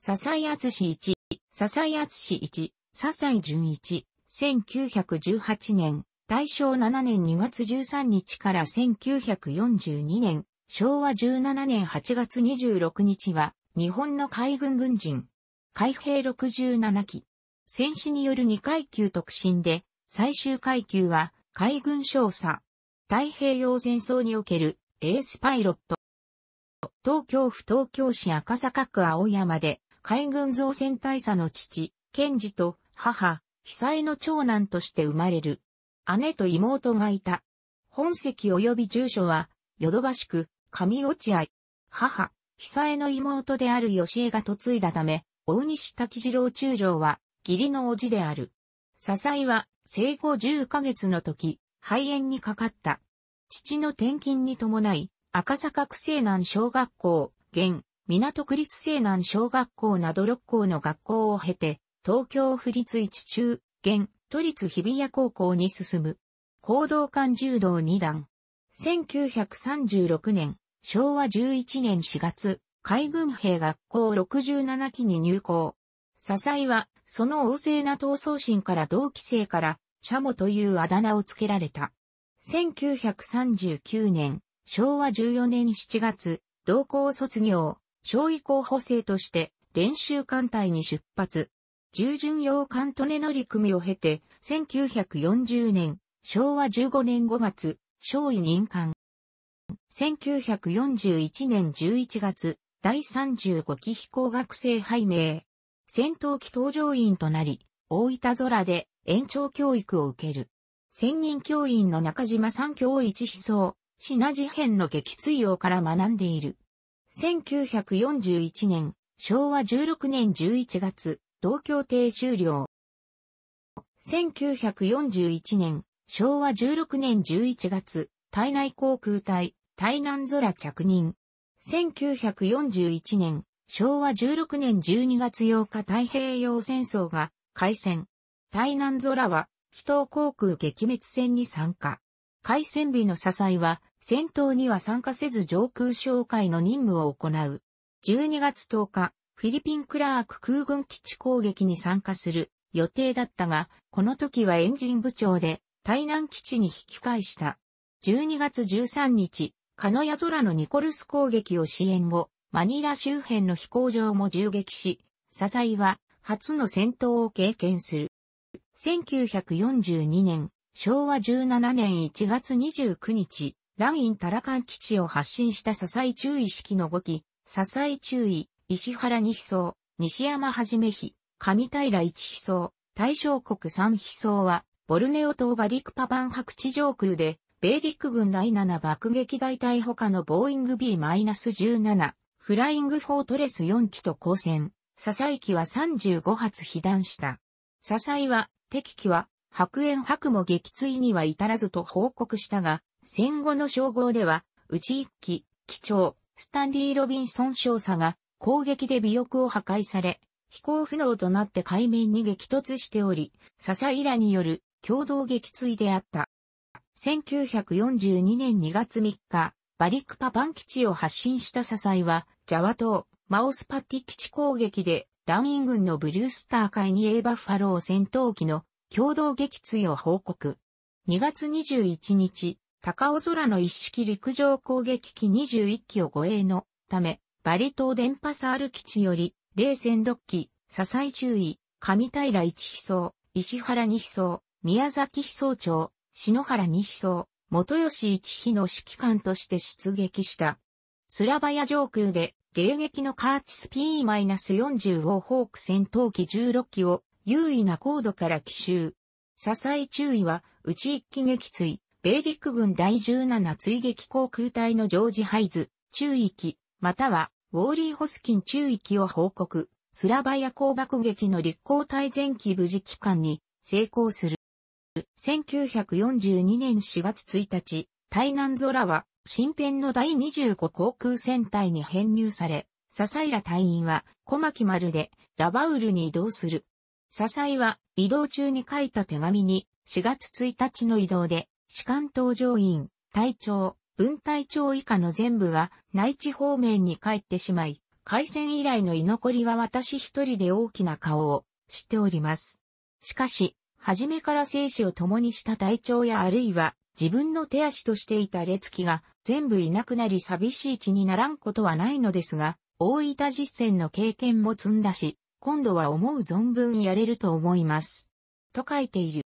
笹井厚一、1、笹井厚一、1、笹井淳一、1918年、大正7年2月13日から1942年、昭和17年8月26日は、日本の海軍軍人、海兵67期。戦死による2階級特進で、最終階級は、海軍少佐。太平洋戦争における、エースパイロット。東京府東京市赤坂区青山で海軍造船大佐の父、賢治と母、被災の長男として生まれる。姉と妹がいた。本籍及び住所は、ヨドバシ区、上落合。母、被災の妹である吉江が嫁いだため、大西滝次郎中将は、義理の叔父である。支えは、生後10ヶ月の時、肺炎にかかった。父の転勤に伴い、赤坂区西南小学校、現、港区立西南小学校など6校の学校を経て、東京府立一中、現、都立日比谷高校に進む。行動館柔道二段。1936年、昭和11年4月、海軍兵学校67期に入校。支えは、その旺盛な闘争心から同期生から、シャモというあだ名を付けられた。1939年、昭和14年7月、同校卒業。少尉候補生として練習艦隊に出発。従順用艦トネ乗り組を経て、1940年、昭和15年5月、少尉任官。1941年11月、第35期飛行学生拝命。戦闘機搭乗員となり、大分空で延長教育を受ける。専任教員の中島三教一飛想、品事変の撃墜用から学んでいる。1941年、昭和16年11月、同協定終了。1941年、昭和16年11月、体内航空隊、台南空着任。1941年、昭和16年12月8日太平洋戦争が開戦。台南空は、祈祷航空撃滅戦に参加。開戦日の支えは、戦闘には参加せず上空哨戒の任務を行う。12月10日、フィリピンクラーク空軍基地攻撃に参加する予定だったが、この時はエンジン部長で、台南基地に引き返した。12月13日、カノヤゾラのニコルス攻撃を支援後、マニラ周辺の飛行場も銃撃し、ササイは初の戦闘を経験する。1942年、昭和17年1月29日、ラインタラカン基地を発進した笹井注意式の5期、笹井注意、石原二飛西山はじめ日、上平一飛走、大正国三飛走は、ボルネオ島バリクパバン白地上空で、米陸軍第7爆撃大隊他のボーイング B-17、フライングフォートレス4機と交戦、笹井機は35発被弾した。笹井は、敵機は、白煙白も撃墜には至らずと報告したが、戦後の称号では、うち一機、機長、スタンリー・ロビンソン少佐が攻撃で尾翼を破壊され、飛行不能となって海面に激突しており、ササイらによる共同撃墜であった。1942年2月3日、バリクパパン基地を発進したササイは、ジャワ島、マオスパティ基地攻撃で、ライン軍のブルースター海に A バッファロー戦闘機の共同撃墜を報告。2月21日、高尾空の一式陸上攻撃機21機を護衛のため、バリ島電波サール基地より、冷戦6機、支え注意、上平一飛層、石原二飛層、宮崎飛層長、篠原二飛層、元吉一飛の指揮官として出撃した。スラバヤ上空で、迎撃のカーチス P-40 をホーク戦闘機16機を優位な高度から奇襲。支え注意は、内一機撃墜、米陸軍第17追撃航空隊のジョージ・ハイズ、中域、または、ウォーリー・ホスキン中域を報告、スラバヤ港爆撃の立航隊前期無事期間に成功する。1942年4月1日、台南空は、新編の第25航空戦隊に編入され、笹ラ隊員は小牧丸でラバウルに移動する。笹井は移動中に書いた手紙に4月1日の移動で士官搭乗員、隊長、分隊長以下の全部が内地方面に帰ってしまい、海戦以来の居残りは私一人で大きな顔をしております。しかし、初めから生死を共にした隊長やあるいは自分の手足としていた列機が全部いなくなり寂しい気にならんことはないのですが、大分実践の経験も積んだし、今度は思う存分やれると思います。と書いている。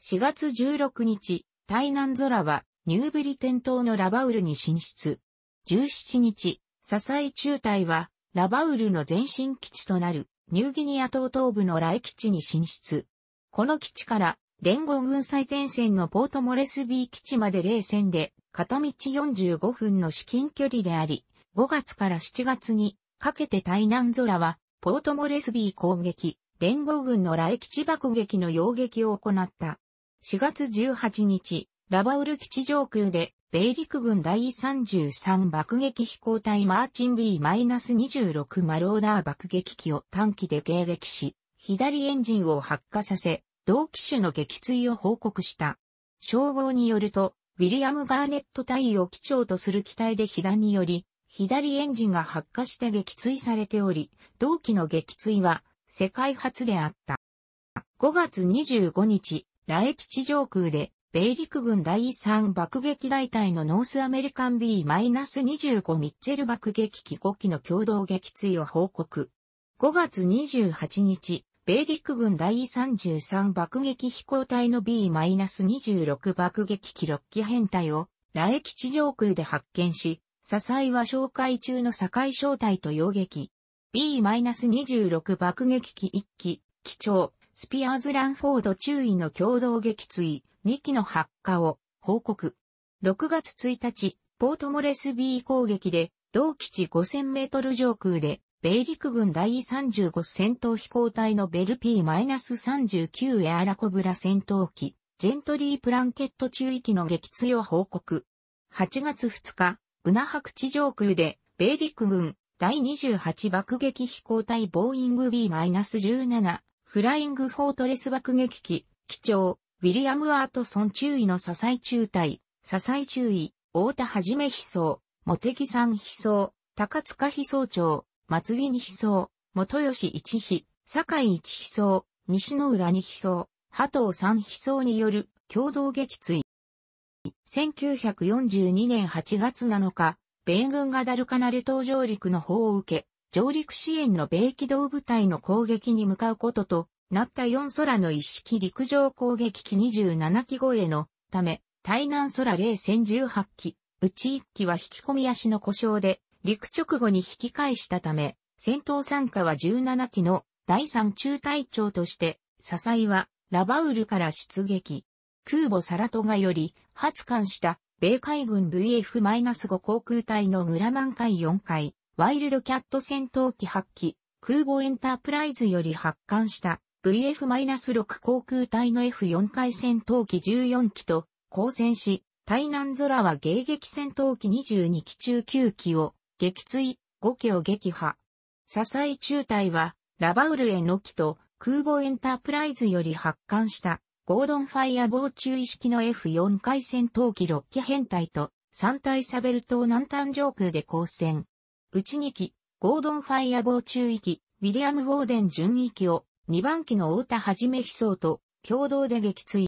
4月16日、台南空は、ニューブリテンのラバウルに進出。17日、支え中隊は、ラバウルの前進基地となる、ニューギニア島東部のライ基地に進出。この基地から、連合軍最前線のポートモレスビー基地まで冷戦で、片道45分の至近距離であり、5月から7月にかけて台南空は、ポートモレスビー攻撃、連合軍の来基地爆撃の要撃を行った。4月18日、ラバウル基地上空で、米陸軍第33爆撃飛行隊マーチン B-26 マローダー爆撃機を短期で迎撃し、左エンジンを発火させ、同機種の撃墜を報告した。称号によると、ウィリアム・ガーネット隊を機長とする機体で被弾により、左エンジンが発火して撃墜されており、同機の撃墜は世界初であった。5月25日、ラエ基地上空で、米陸軍第3爆撃大隊のノースアメリカン B-25 ミッチェル爆撃機5機の共同撃墜を報告。5月28日、米陸軍第33爆撃飛行隊の B-26 爆撃機6機編隊を、ラエ基地上空で発見し、支えは紹介中の境小隊と擁撃。B-26 爆撃機1機、機長、スピアーズ・ランフォード注意の共同撃墜、2機の発火を報告。6月1日、ポートモレスビー攻撃で、同基地5000メートル上空で、米陸軍第35戦闘飛行隊のベル P-39 エアラコブラ戦闘機、ジェントリープランケット中域の撃墜を報告。8月2日、ウナハク地上空で、米陸軍第28爆撃飛行隊ボーイング B-17 フライングフォートレス爆撃機、機長、ウィリアム・アートソン中尉の支え中隊、支え中尉、大田はじめ飛走、茂木さん飛走、高塚飛走長、松木に飛走、元吉一飛、坂井一飛走、西の浦に飛走、波藤三飛走による共同撃墜。1942年8月7日、米軍がダルカナル島上陸の砲を受け、上陸支援の米機動部隊の攻撃に向かうこととなった4空の一式陸上攻撃機27機超えのため、対南空0戦18機、うち1機は引き込み足の故障で、陸直後に引き返したため、戦闘参加は17機の第3中隊長として、支えはラバウルから出撃。空母サラトガより発艦した米海軍 VF-5 航空隊のグラマン海4回ワイルドキャット戦闘機8機、空母エンタープライズより発艦した VF-6 航空隊の F4 回戦闘機14機と交戦し、対南空は迎撃戦闘機22機中9機を撃墜、5機を撃破。支え中隊はラバウルへの機と空母エンタープライズより発艦したゴードンファイア防注意式の F4 回戦闘機6機編隊と3体サベル島南端上空で交戦。内2期、ゴードン・ファイア棒中域、ウィリアム・ウォーデン準1を、2番機の太田はじめ飛想と共同で撃墜。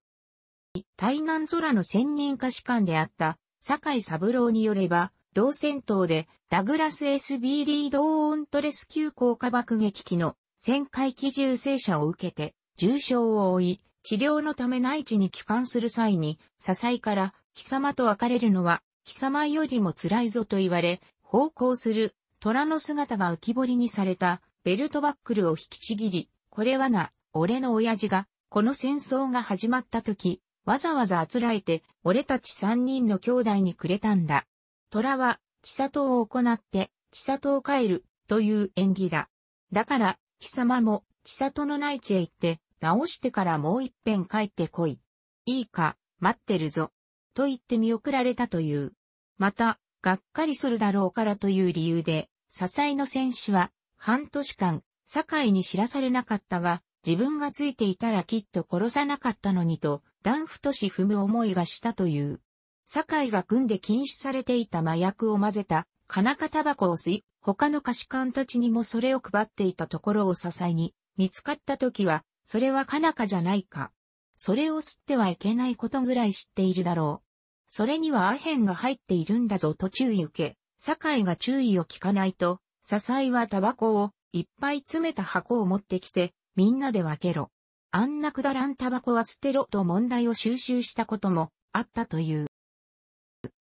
台南空の専任歌士官であった、坂井三郎によれば、同戦闘でダグラス SBD ドーントレス級降下爆撃機の旋回機銃声射を受けて重傷を負い、治療のため内地に帰還する際に、支えから貴様と別れるのは貴様よりも辛いぞと言われ、奉公する虎の姿が浮き彫りにされたベルトバックルを引きちぎり、これはな、俺の親父が、この戦争が始まった時、わざわざあつらえて、俺たち三人の兄弟にくれたんだ。虎は、千里を行って、千里を帰る、という演技だ。だから、貴様も、千里の内地へ行って、直してからもう一遍帰ってこい。いいか、待ってるぞ。と言って見送られたという。また、がっかりするだろうからという理由で、支えの戦士は、半年間、堺に知らされなかったが、自分がついていたらきっと殺さなかったのにと、断不とし踏む思いがしたという。堺が軍で禁止されていた麻薬を混ぜた、金かタバコを吸い、他の菓子官たちにもそれを配っていたところを支えに、見つかった時は、それはかなかじゃないか。それを吸ってはいけないことぐらい知っているだろう。それにはアヘンが入っているんだぞと注意受け、酒井が注意を聞かないと、笹井はタバコをいっぱい詰めた箱を持ってきて、みんなで分けろ。あんなくだらんタバコは捨てろと問題を収集したこともあったという。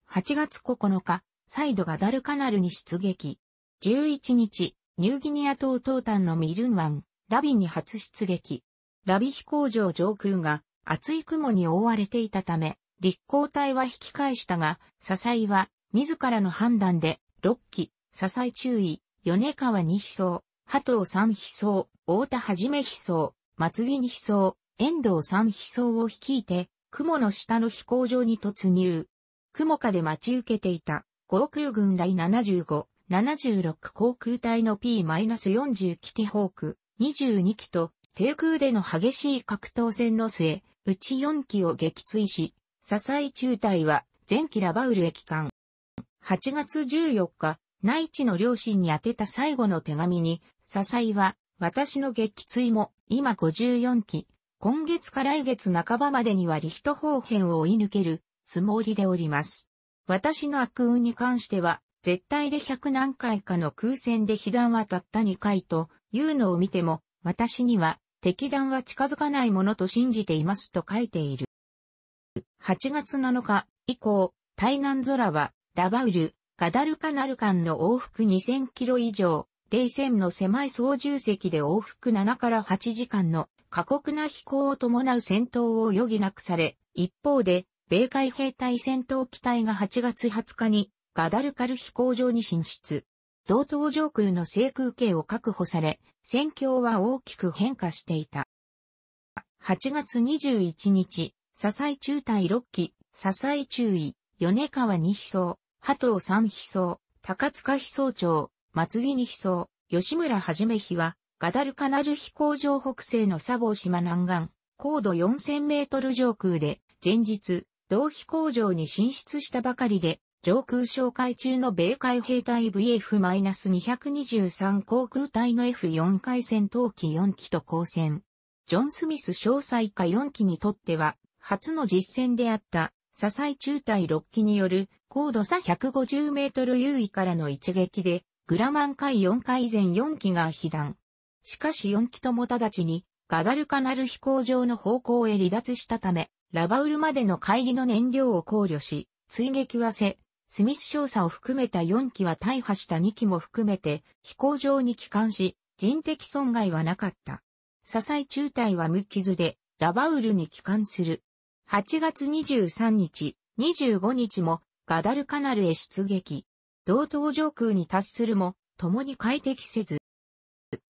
8月9日、サイドがダルカナルに出撃。11日、ニューギニア島東端のミルン湾、ラビに初出撃。ラビ飛行場上空が厚い雲に覆われていたため、立候隊は引き返したが、笹井は自らの判断で、6期、笹井注意、米川二飛走、波藤三飛走、大田はじめ飛走、松木二飛走、遠藤三飛走を率いて、雲の下の飛行場に突入。雲下で待ち受けていた、航空軍第75、76航空隊の P-40 機手ホーク、22機と、低空での激しい格闘戦の末、うち4機を撃墜し、笹井中隊は、前期ラバウル駅間。8月14日、内地の両親に宛てた最後の手紙に、笹井は、私の撃墜も、今54期、今月か来月半ばまでにはリヒト方辺を追い抜ける、つもりでおります。私の悪運に関しては、絶対で100何回かの空戦で被弾はたった2回というのを見ても、私には敵弾は近づかないものと信じていますと書いている。8月7日以降、台南空は、ラバウル、ガダルカナル間の往復2000キロ以上、冷戦の狭い操縦席で往復7から8時間の過酷な飛行を伴う戦闘を余儀なくされ、一方で、米海兵隊戦闘機体が8月20日にガダルカル飛行場に進出。同等上空の制空権を確保され、戦況は大きく変化していた。8月21日、笹井中隊6期、笹井中尉、米川2飛僧、波藤三飛僧、高塚飛僧長、松木2飛僧、吉村はじめ飛は、ガダルカナル飛行場北西の砂防島南岸、高度4000メートル上空で、前日、同飛行場に進出したばかりで、上空紹介中の米海兵隊 VF-223 航空隊の F4 回戦闘機4機と交戦。ジョン・スミス詳細化4機にとっては、初の実戦であった、左細中隊6機による高度差150メートル優位からの一撃で、グラマン海4回前4機が被弾。しかし4機とも直ちに、ガダルカナル飛行場の方向へ離脱したため、ラバウルまでの会議の燃料を考慮し、追撃はせ、スミス少佐を含めた4機は大破した2機も含めて、飛行場に帰還し、人的損害はなかった。左細中隊は無傷で、ラバウルに帰還する。8月23日、25日もガダルカナルへ出撃。同等上空に達するも、共に快適せず。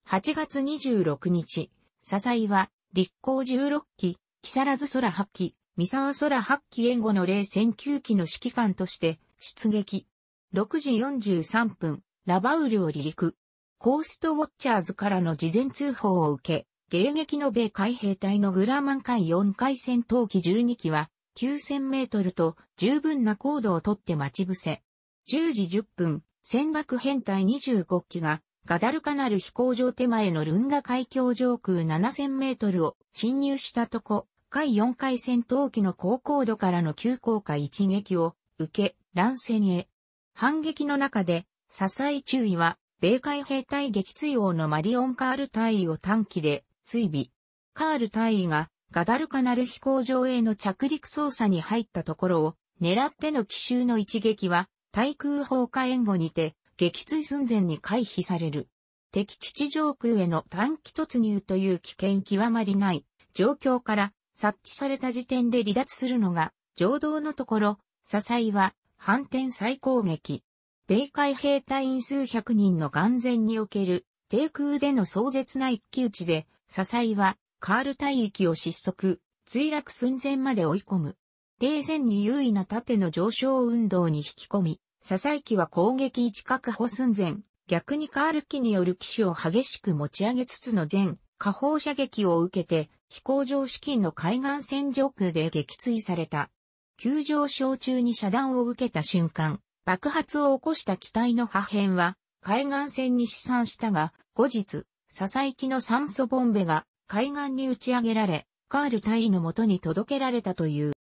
8月26日、ササイは、立候16機、木更津空8機、三沢空8機援護の零戦9機の指揮官として出撃。6時43分、ラバウルを離陸。コーストウォッチャーズからの事前通報を受け、迎撃の米海兵隊のグラマン海4回戦闘機12機は、9000メートルと十分な高度をとって待ち伏せ。10時10分、船爆編隊25機が、ガダルカナル飛行場手前のルンガ海峡上空7000メートルを侵入したとこ、海4回戦闘機の高高度からの急降下一撃を受け、乱戦へ。反撃の中で、支え注意は、米海兵隊撃墜王のマリオン・カール隊を短期で追尾。カール大尉がガダルカナル飛行場への着陸操作に入ったところを狙っての奇襲の一撃は対空砲火援護にて撃墜寸前に回避される。敵基地上空への短期突入という危険極まりない状況から察知された時点で離脱するのが上道のところ、支えは反転再攻撃。米海兵隊員数百人の眼前における低空での壮絶な一騎打ちでサイは、カール帯域を失速、墜落寸前まで追い込む。冷戦に優位な縦の上昇運動に引き込み、サイ機は攻撃位置確保寸前、逆にカール機による機種を激しく持ち上げつつの前、下方射撃を受けて、飛行場資金の海岸線上空で撃墜された。急上昇中に遮断を受けた瞬間、爆発を起こした機体の破片は、海岸線に試算したが、後日、笹キの酸素ボンベが海岸に打ち上げられ、カール大尉のもとに届けられたという。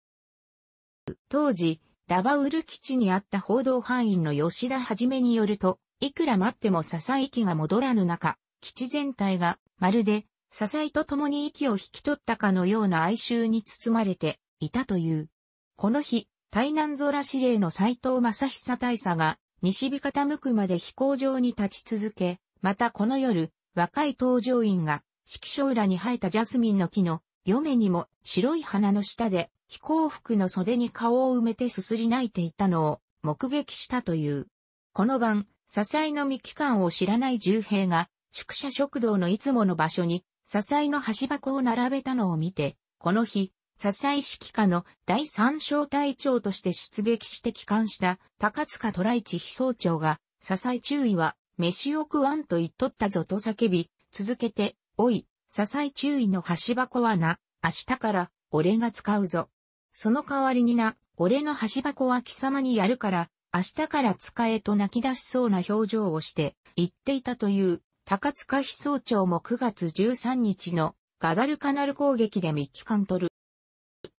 当時、ラバウル基地にあった報道範囲の吉田はじめによると、いくら待っても笹キが戻らぬ中、基地全体がまるで支えと共に息を引き取ったかのような哀愁に包まれていたという。この日、台南空司令の斎藤正久大佐が西日傾くまで飛行場に立ち続け、またこの夜、若い搭乗員が、色章裏に生えたジャスミンの木の、嫁にも白い花の下で、飛行服の袖に顔を埋めてすすり泣いていたのを目撃したという。この晩、支えの未期間を知らない重兵が、宿舎食堂のいつもの場所に、支えの橋箱を並べたのを見て、この日、支え指揮下の第三小隊長として出撃して帰還した高塚虎一飛総長が、支え注意は飯を食わんと言っとったぞと叫び、続けて、おい、支え注意の箸箱はな、明日から、俺が使うぞ。その代わりにな、俺の箸箱は貴様にやるから、明日から使えと泣き出しそうな表情をして、言っていたという、高塚被総長も9月13日の、ガダルカナル攻撃で3機関取る。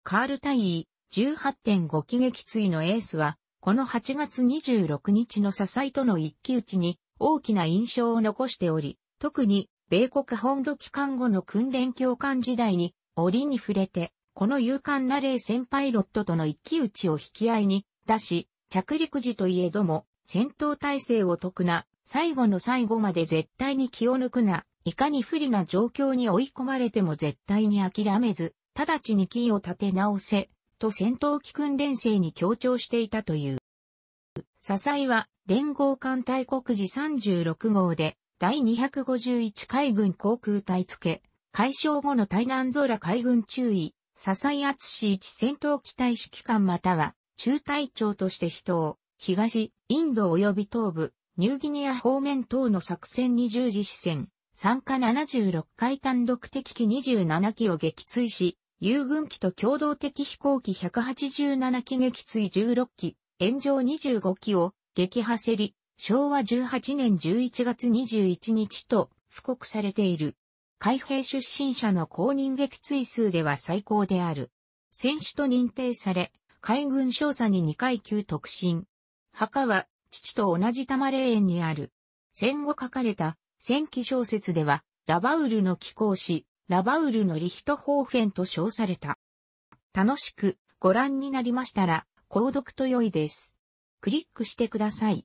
カール・タイー、18.5機撃墜のエースは、この8月26日の支えとの一騎打ちに、大きな印象を残しており、特に米国本土機関後の訓練教官時代に折に触れて、この勇敢な冷戦パイロットとの一騎打ちを引き合いに出し、着陸時といえども戦闘態勢を解くな、最後の最後まで絶対に気を抜くな、いかに不利な状況に追い込まれても絶対に諦めず、直ちにキーを立て直せ、と戦闘機訓練生に強調していたという。支えは連合艦隊国時36号で、第251海軍航空隊付け、解消後の対南空海軍注意、笹井厚氏一戦闘機隊指揮官または、中隊長として人を、東、インド及び東部、ニューギニア方面等の作戦に従事視線、参加76回単独敵機27機を撃墜し、遊軍機と共同的飛行機187機撃墜16機、炎上25機を撃破せり、昭和18年11月21日と、布告されている。海兵出身者の公認撃墜数では最高である。選手と認定され、海軍少佐に2階級特進。墓は、父と同じ玉霊園にある。戦後書かれた、戦記小説では、ラバウルの貴公子、ラバウルのリヒトホーフェンと称された。楽しくご覧になりましたら、購読と良いです。クリックしてください。